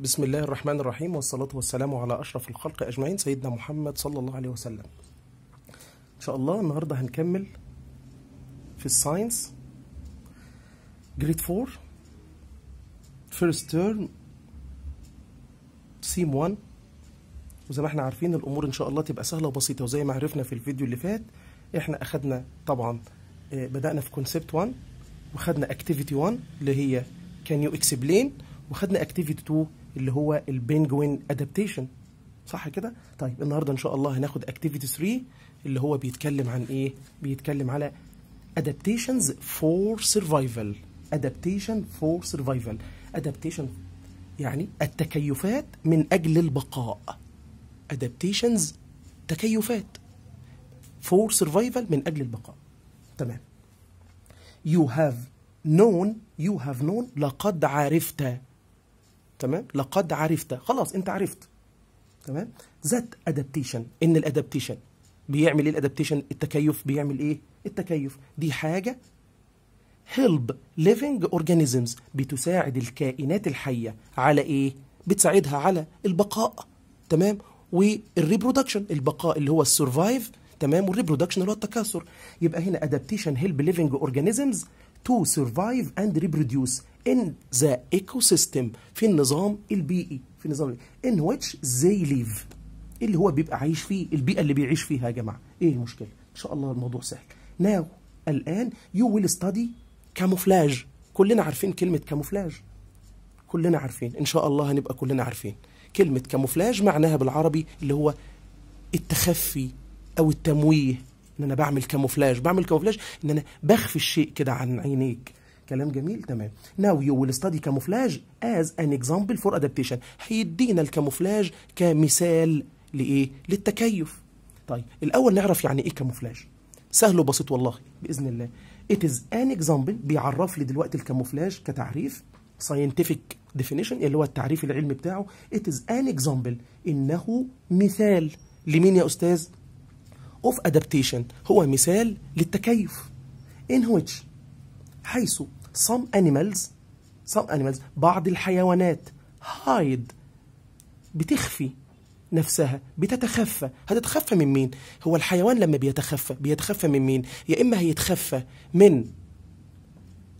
بسم الله الرحمن الرحيم والصلاة والسلام على أشرف الخلق أجمعين سيدنا محمد صلى الله عليه وسلم إن شاء الله النهاردة هنكمل في الساينس جريد 4 فيرست تيرم سيم 1 وزي ما احنا عارفين الأمور إن شاء الله تبقى سهلة وبسيطة وزي ما عرفنا في الفيديو اللي فات احنا أخدنا طبعا آه، بدأنا في كونسبت 1 وخدنا اكتيفيتي 1 اللي هي كان يو اكسبلين وخدنا اكتيفيتي 2 اللي هو البنجوين ادابتيشن صح كده طيب النهارده ان شاء الله هناخد اكتيفيتي 3 اللي هو بيتكلم عن ايه بيتكلم على adaptations for survival adaptation for survival adaptation يعني التكيفات من اجل البقاء adaptations تكيفات for survival من اجل البقاء تمام you have known you have known لقد عرفت تمام لقد عرفت خلاص انت عرفت تمام ذات ادابتيشن ان الادابتيشن بيعمل ايه الادابتيشن التكيف بيعمل ايه التكيف دي حاجه هيلب ليفنج اورجانيزمز بتساعد الكائنات الحيه على ايه بتساعدها على البقاء تمام والريبرودكشن البقاء اللي هو السرفايف تمام والريبرودكشن اللي هو التكاثر يبقى هنا ادابتيشن هيلب ليفنج اورجانيزمز to survive and reproduce in the ecosystem في النظام البيئي في النظام in which they live اللي هو بيبقى عايش فيه البيئة اللي بيعيش فيها يا جماعة ايه المشكلة ان شاء الله الموضوع سهل now الآن you will study camouflage كلنا عارفين كلمة كاموفلاج كلنا عارفين ان شاء الله هنبقى كلنا عارفين كلمة كاموفلاج معناها بالعربي اللي هو التخفي او التمويه ان انا بعمل كاموفلاج بعمل كاموفلاج ان انا بخفي الشيء كده عن عينيك كلام جميل تمام ناو يو ويل ستادي كاموفلاج از ان اكزامبل فور ادابتيشن هيدينا الكاموفلاج كمثال لايه للتكيف طيب الاول نعرف يعني ايه كاموفلاج سهل وبسيط والله باذن الله ات از ان اكزامبل بيعرف لي دلوقتي الكاموفلاج كتعريف ساينتفك ديفينيشن اللي هو التعريف العلمي بتاعه ات از ان اكزامبل انه مثال لمين يا استاذ of adaptation هو مثال للتكيف in which حيث some animals some animals بعض الحيوانات hide بتخفي نفسها بتتخفى هتتخفى من مين هو الحيوان لما بيتخفى بيتخفى من مين يا اما هيتخفى من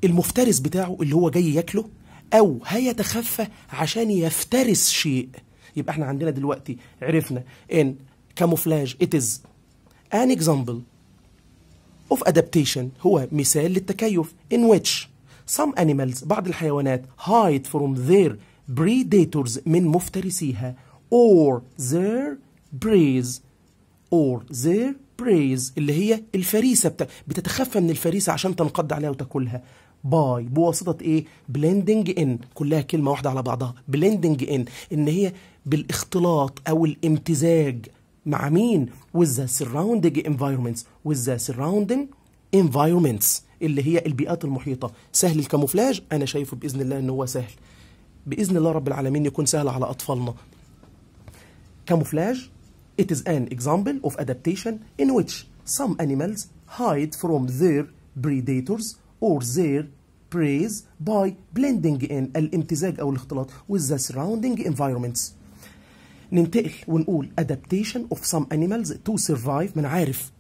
المفترس بتاعه اللي هو جاي ياكله او هيتخفى عشان يفترس شيء يبقى احنا عندنا دلوقتي عرفنا ان كاموفلاج اتز an example of adaptation هو مثال للتكيف in which some animals بعض الحيوانات hide from their predators من مفترسيها or their preys or their preys اللي هي الفريسة بت... بتتخفى من الفريسة عشان تنقض عليها وتاكلها باي بواسطة ايه blending ان كلها كلمة واحدة على بعضها blending ان ان هي بالاختلاط او الامتزاج مع مين with the surrounding environments with the surrounding environments اللي هي البيئات المحيطة سهل الكاموفلاج أنا شايفه بإذن الله إن هو سهل بإذن الله رب العالمين يكون سهل على أطفالنا كاموفلاج it is an example of adaptation in which some animals hide from their predators or their preys by blending in الامتزاج أو الاختلاط with the surrounding environments ننتقل ونقول adaptation of some animals to survive ما انا عارف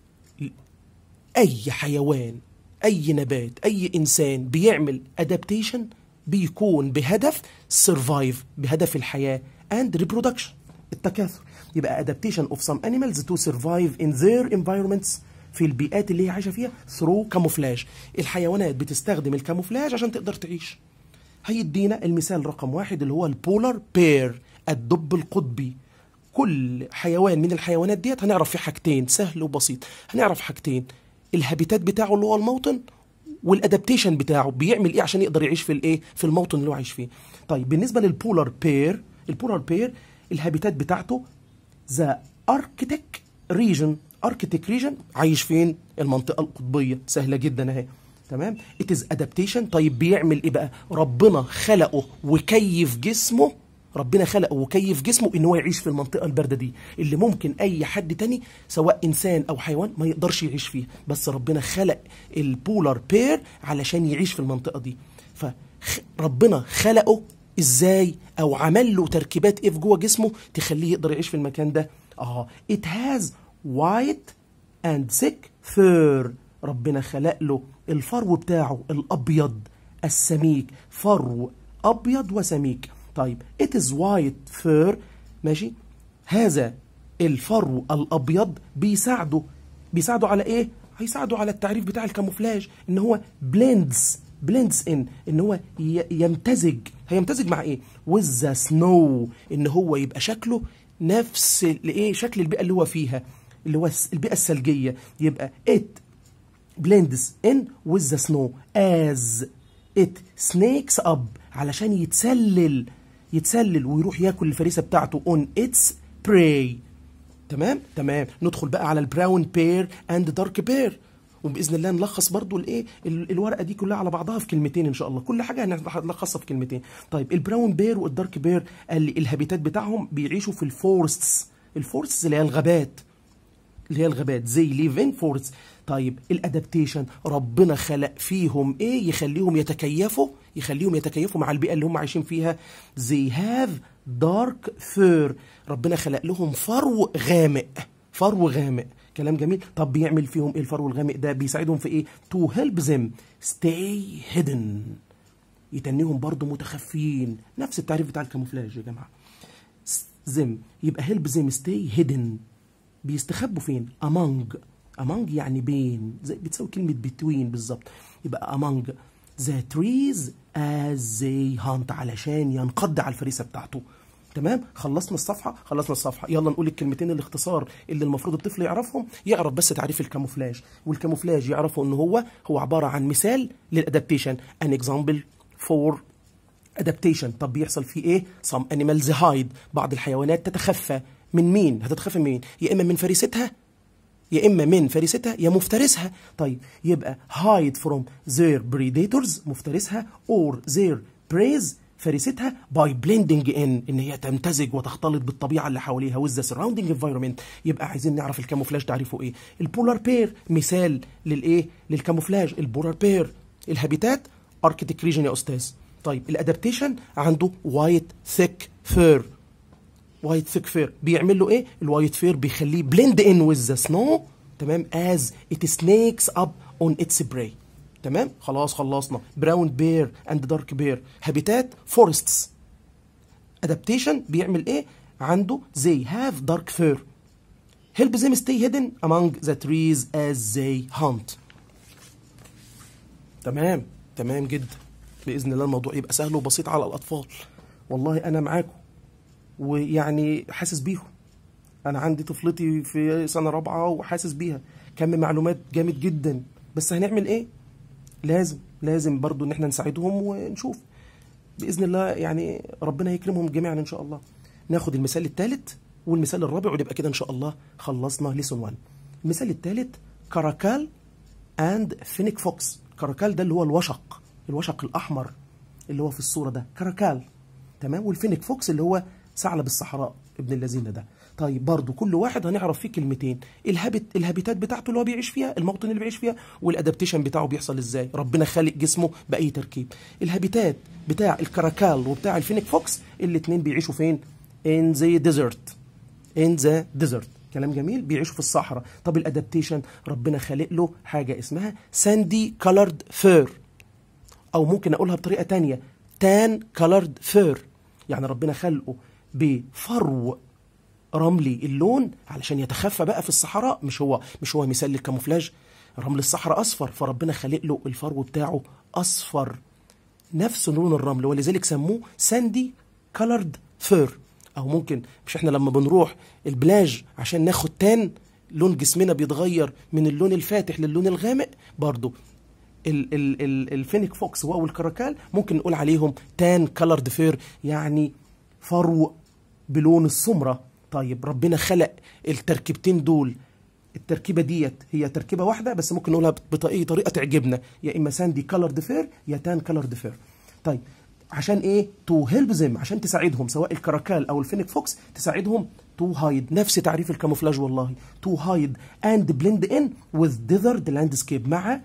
اي حيوان اي نبات اي انسان بيعمل adaptation بيكون بهدف survive بهدف الحياه and reproduction التكاثر يبقى adaptation of some animals to survive in their environments في البيئات اللي هي عايشه فيها through camouflage الحيوانات بتستخدم الكاموفلاج عشان تقدر تعيش هيدينا المثال رقم واحد اللي هو البولار بير الدب القطبي كل حيوان من الحيوانات ديت هنعرف فيه حاجتين سهل وبسيط هنعرف حاجتين الهابيتات بتاعه اللي هو الموطن والادابتيشن بتاعه بيعمل ايه عشان يقدر يعيش في الايه في الموطن اللي هو عايش فيه طيب بالنسبه للبولر بير البولر بير الهابيتات بتاعته ذا اركتيك ريجن اركتيك ريجن عايش فين المنطقه القطبيه سهله جدا اهي تمام اتز ادابتيشن طيب بيعمل ايه بقى ربنا خلقه وكيف جسمه ربنا خلقه وكيف جسمه ان هو يعيش في المنطقه البارده دي اللي ممكن اي حد تاني سواء انسان او حيوان ما يقدرش يعيش فيها بس ربنا خلق البولار بير علشان يعيش في المنطقه دي فربنا خلقه ازاي او عمل له تركيبات ايه في جوه جسمه تخليه يقدر يعيش في المكان ده اه it has white and thick fur ربنا خلق له الفرو بتاعه الابيض السميك فرو ابيض وسميك طيب it is white fur ماشي هذا الفرو الابيض بيساعده بيساعده على ايه هيساعده على التعريف بتاع الكاموفلاج ان هو blends blends in ان هو يمتزج هيمتزج مع ايه with the snow ان هو يبقى شكله نفس الايه شكل البيئه اللي هو فيها اللي هو البيئه الثلجيه يبقى it blends in with the snow as it snakes up علشان يتسلل يتسلل ويروح ياكل الفريسه بتاعته اون اتس براي تمام تمام ندخل بقى على البراون بير اند دارك بير وباذن الله نلخص برضو الايه الورقه دي كلها على بعضها في كلمتين ان شاء الله كل حاجه هنلخصها في كلمتين طيب البراون بير والدارك بير الهابيتات بتاعهم بيعيشوا في الفورستس الفورستس اللي هي الغابات اللي هي الغابات زي ليفين فورس طيب الادابتيشن ربنا خلق فيهم ايه يخليهم يتكيفوا يخليهم يتكيفوا مع البيئه اللي هم عايشين فيها زي هاف دارك فير ربنا خلق لهم فرو غامق فرو غامق كلام جميل طب بيعمل فيهم ايه الفرو الغامق ده بيساعدهم في ايه تو هيلب ذم ستاي هيدن يتنيهم برضو متخفيين نفس التعريف بتاع الكاموفلاج يا جماعه زم يبقى هيلب ذم ستاي هيدن بيستخبوا فين امونج امونج يعني بين زي بتساوي كلمه بتوين بالظبط يبقى امونج ذا تريز از they hunt علشان ينقض على الفريسه بتاعته تمام خلصنا الصفحه خلصنا الصفحه يلا نقول الكلمتين الاختصار اللي المفروض الطفل يعرفهم يعرف بس تعريف الكاموفلاج والكاموفلاج يعرفه ان هو هو عباره عن مثال للادابتيشن ان اكزامبل فور ادابتيشن طب بيحصل فيه ايه some animals hide بعض الحيوانات تتخفى من مين هتتخفى من مين يا اما من فريستها يا اما من فريستها يا مفترسها طيب يبقى hide from their predators مفترسها or their preys فريستها باي blending ان ان هي تمتزج وتختلط بالطبيعه اللي حواليها وذ سراوندنج انفايرمنت يبقى عايزين نعرف الكاموفلاج تعريفه ايه البولار بير مثال للايه للكاموفلاج البولار بير الهابيتات اركتيك ريجن يا استاذ طيب الادابتيشن عنده وايت ثيك فير وايت ثيك فير بيعمل له ايه الوايت فير بيخليه بليند ان وذ ذا سنو تمام از ات سنيكس اب اون اتس براي تمام خلاص خلصنا براون بير اند دارك بير هابيتات فورستس ادابتيشن بيعمل ايه عنده they have dark فير help them stay hidden among the trees as they hunt تمام تمام جدا باذن الله الموضوع يبقى سهل وبسيط على الاطفال والله انا معاكم ويعني حاسس بيهم انا عندي طفلتي في سنه رابعه وحاسس بيها كم معلومات جامد جدا بس هنعمل ايه لازم لازم برضو ان احنا نساعدهم ونشوف باذن الله يعني ربنا يكرمهم جميعا ان شاء الله ناخد المثال الثالث والمثال الرابع ونبقى كده ان شاء الله خلصنا ليسون 1 المثال الثالث كاراكال اند فينيك فوكس كاراكال ده اللي هو الوشق الوشق الاحمر اللي هو في الصوره ده كاراكال تمام والفينيك فوكس اللي هو ثعلب الصحراء ابن الذين ده طيب برضه كل واحد هنعرف فيه كلمتين الهابت الهابيتات بتاعته اللي هو بيعيش فيها الموطن اللي بيعيش فيها والادابتيشن بتاعه بيحصل ازاي ربنا خالق جسمه باي تركيب الهابيتات بتاع الكراكال وبتاع الفينيك فوكس الاثنين بيعيشوا فين ان ذا ديزرت ان ذا ديزرت كلام جميل بيعيشوا في الصحراء طب الادابتيشن ربنا خالق له حاجه اسمها ساندي كالرد فير او ممكن اقولها بطريقه تانية تان كالرد فير يعني ربنا خلقه بفرو رملي اللون علشان يتخفى بقى في الصحراء مش هو مش هو مثال للكاموفلاج رمل الصحراء اصفر فربنا خلق له الفرو بتاعه اصفر نفس لون الرمل ولذلك سموه ساندي كالرد فير او ممكن مش احنا لما بنروح البلاج عشان ناخد تان لون جسمنا بيتغير من اللون الفاتح للون الغامق برضه ال ال ال الفينيك فوكس واو الكراكال ممكن نقول عليهم تان كالرد فير يعني فرو بلون السمرة طيب ربنا خلق التركيبتين دول التركيبه ديت هي تركيبه واحده بس ممكن نقولها باي طريقه تعجبنا يا اما ساندي كالر ديفير يا تان كالر ديفير طيب عشان ايه تو هيلب زيم عشان تساعدهم سواء الكراكال او الفينيك فوكس تساعدهم تو هايد نفس تعريف الكاموفلاج والله تو هايد اند بلند ان وذ ديذرد لاندسكيب مع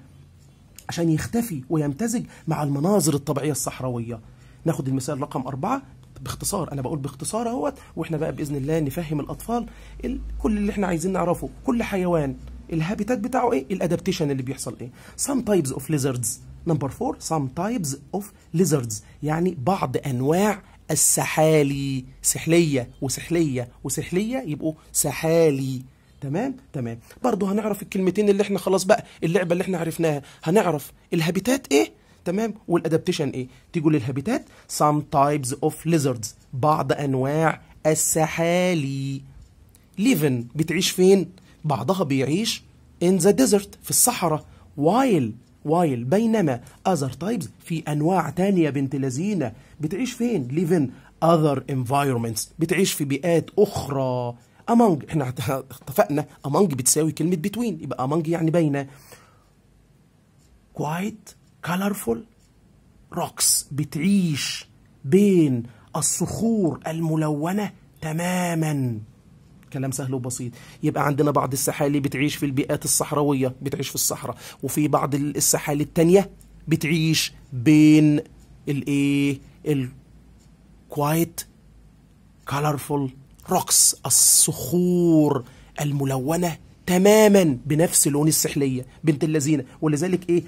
عشان يختفي ويمتزج مع المناظر الطبيعيه الصحراويه ناخد المثال رقم أربعة باختصار انا بقول باختصار اهوت واحنا بقى باذن الله نفهم الاطفال كل اللي احنا عايزين نعرفه كل حيوان الهابيتات بتاعه ايه الادابتيشن اللي بيحصل ايه سام تايبز اوف ليزردز نمبر 4 سام تايبز اوف ليزردز يعني بعض انواع السحالي سحليه وسحليه وسحليه يبقوا سحالي تمام تمام برضه هنعرف الكلمتين اللي احنا خلاص بقى اللعبه اللي احنا عرفناها هنعرف الهابيتات ايه تمام والادابتيشن ايه تيجوا للهابيتات some types of lizards بعض انواع السحالي ليفن بتعيش فين بعضها بيعيش in the desert في الصحراء وايل وايل بينما اذر تايبز في انواع تانية بنت لذينه بتعيش فين ليفن اذر انفايرمنتس بتعيش في بيئات اخرى among احنا اتفقنا among بتساوي كلمه between يبقى among يعني بين quite colorful rocks بتعيش بين الصخور الملونة تماما كلام سهل وبسيط يبقى عندنا بعض السحالي بتعيش في البيئات الصحراوية بتعيش في الصحراء وفي بعض السحالي التانية بتعيش بين الايه الكوايت colorful rocks الصخور الملونة تماما بنفس لون السحليه بنت اللذينه ولذلك ايه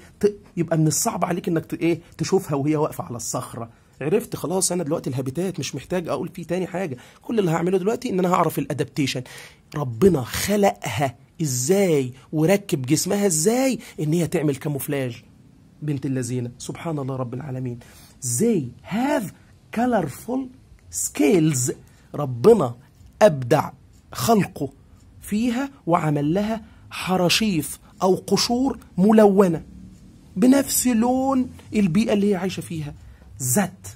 يبقى من الصعب عليك انك ايه تشوفها وهي واقفه على الصخره عرفت خلاص انا دلوقتي الهابيتات مش محتاج اقول فيه تاني حاجه كل اللي هعمله دلوقتي ان انا هعرف الادابتيشن ربنا خلقها ازاي وركب جسمها ازاي ان هي تعمل كاموفلاج بنت اللذينه سبحان الله رب العالمين زي هاف colorful سكيلز ربنا ابدع خلقه فيها وعمل لها حراشيف أو قشور ملونة بنفس لون البيئة اللي هي عايشة فيها ذات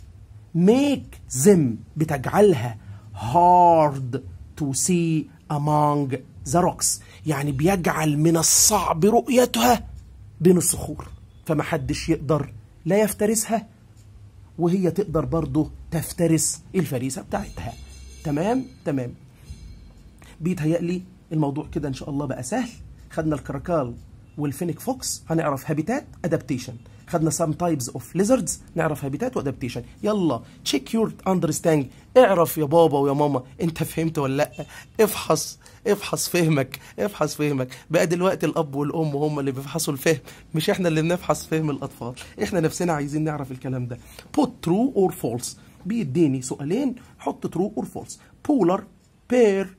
ميك زم بتجعلها هارد تو سي امونج ذا روكس يعني بيجعل من الصعب رؤيتها بين الصخور فمحدش يقدر لا يفترسها وهي تقدر برضه تفترس الفريسة بتاعتها تمام تمام بيتهيألي الموضوع كده ان شاء الله بقى سهل خدنا الكراكال والفينيك فوكس هنعرف هابيتات ادابتيشن خدنا سام تايبز اوف ليزردز نعرف هابيتات وادابتيشن يلا تشيك يور اندرستاند اعرف يا بابا ويا ماما انت فهمت ولا لا افحص افحص فهمك افحص فهمك بقى دلوقتي الاب والام هم اللي بيفحصوا الفهم مش احنا اللي بنفحص فهم الاطفال احنا نفسنا عايزين نعرف الكلام ده بوت ترو اور فولس بيديني سؤالين حط ترو اور فولس بولر بير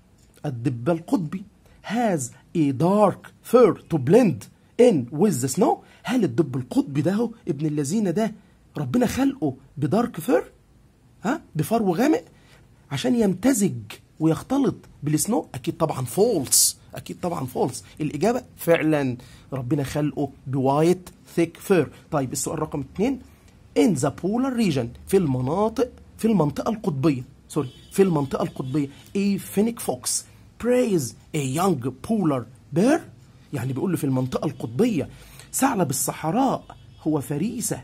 الدب القطبي has a dark fur to blend in with the snow هل الدب القطبي ده ابن الذين ده ربنا خلقه بدارك فير ها بفرو غامق عشان يمتزج ويختلط بالسنو اكيد طبعا فولس اكيد طبعا فولس الاجابه فعلا ربنا خلقه بوايت ثيك فير طيب السؤال رقم اتنين ان ذا بولر ريجن في المناطق في المنطقه القطبيه سوري في المنطقه القطبيه اي فينيك فوكس praise a young polar bear يعني بيقول له في المنطقة القطبية ثعلب الصحراء هو فريسة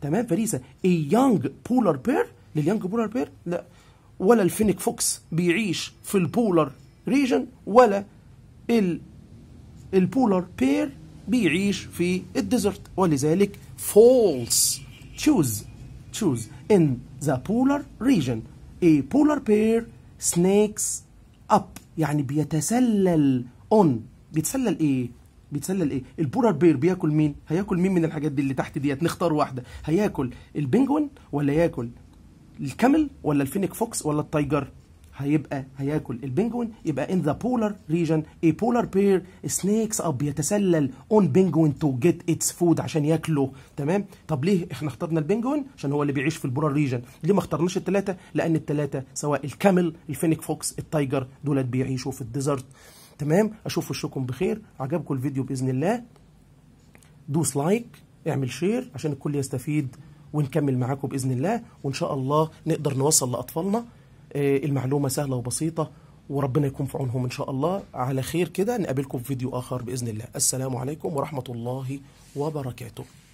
تمام فريسة a young polar bear لليانج بولار بير لا ولا الفينيك فوكس بيعيش في البولر ريجن ولا ال البولار بير بيعيش في الديزرت ولذلك فولس تشوز تشوز ان ذا بولر ريجن a بولر بير سنيكس اب يعني بيتسلل اون بيتسلل ايه بيتسلل ايه البولر بير بياكل مين هياكل مين من الحاجات دي اللي تحت ديت نختار واحده هياكل البنجوين ولا ياكل الكامل ولا الفينيك فوكس ولا التايجر هيبقى هياكل البنجوين يبقى ان ذا بولر ريجن اي بولر بير سنيكس اب يتسلل اون بنجوين تو جيت اتس فود عشان ياكله تمام طب ليه احنا اخترنا البنجوين عشان هو اللي بيعيش في البولر ريجن ليه ما اخترناش الثلاثه لان الثلاثه سواء الكامل الفينيك فوكس التايجر دولت بيعيشوا في الديزرت تمام اشوف وشكم بخير عجبكم الفيديو باذن الله دوس لايك اعمل شير عشان الكل يستفيد ونكمل معاكم باذن الله وان شاء الله نقدر نوصل لاطفالنا آه، المعلومة سهلة وبسيطة وربنا يكون في عونهم إن شاء الله على خير كده نقابلكم في فيديو آخر بإذن الله السلام عليكم ورحمة الله وبركاته